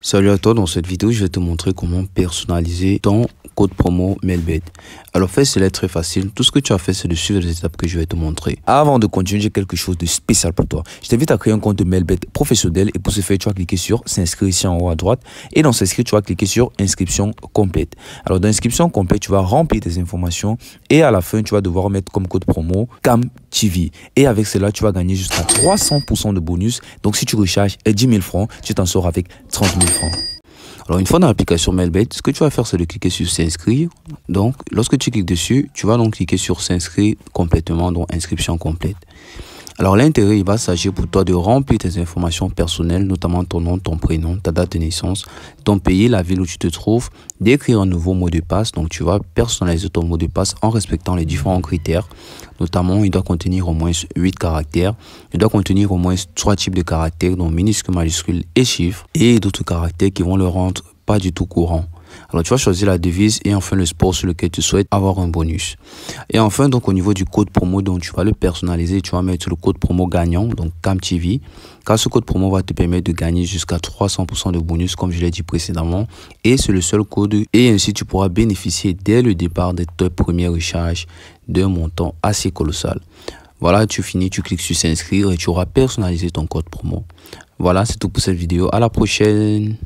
Salut à toi, dans cette vidéo je vais te montrer comment personnaliser ton code promo Melbet Alors fais cela très facile. Tout ce que tu as fait, c'est de suivre les étapes que je vais te montrer. Avant de continuer, j'ai quelque chose de spécial pour toi. Je t'invite à créer un compte Melbet professionnel et pour ce faire, tu vas cliquer sur s'inscrire ici en haut à droite et dans s'inscrire, tu vas cliquer sur inscription complète. Alors dans inscription complète, tu vas remplir tes informations et à la fin, tu vas devoir mettre comme code promo CAM TV. Et avec cela, tu vas gagner jusqu'à 300% de bonus. Donc si tu recharges 10 000 francs, tu t'en sors avec 30 000 francs. Alors, une fois dans l'application MailBait, ce que tu vas faire, c'est de cliquer sur s'inscrire. Donc, lorsque tu cliques dessus, tu vas donc cliquer sur s'inscrire complètement, donc inscription complète. Alors l'intérêt, il va s'agir pour toi de remplir tes informations personnelles, notamment ton nom, ton prénom, ta date de naissance, ton pays, la ville où tu te trouves, d'écrire un nouveau mot de passe. Donc tu vas personnaliser ton mot de passe en respectant les différents critères. Notamment, il doit contenir au moins 8 caractères. Il doit contenir au moins 3 types de caractères, dont minuscules, majuscules et chiffres, et d'autres caractères qui vont le rendre pas du tout courant. Alors tu vas choisir la devise et enfin le sport sur lequel tu souhaites avoir un bonus. Et enfin donc au niveau du code promo, donc tu vas le personnaliser, tu vas mettre le code promo gagnant, donc CAMTV, car ce code promo va te permettre de gagner jusqu'à 300% de bonus comme je l'ai dit précédemment. Et c'est le seul code et ainsi tu pourras bénéficier dès le départ de ta première recharge d'un montant assez colossal. Voilà, tu finis, tu cliques sur s'inscrire et tu auras personnalisé ton code promo. Voilà, c'est tout pour cette vidéo. À la prochaine.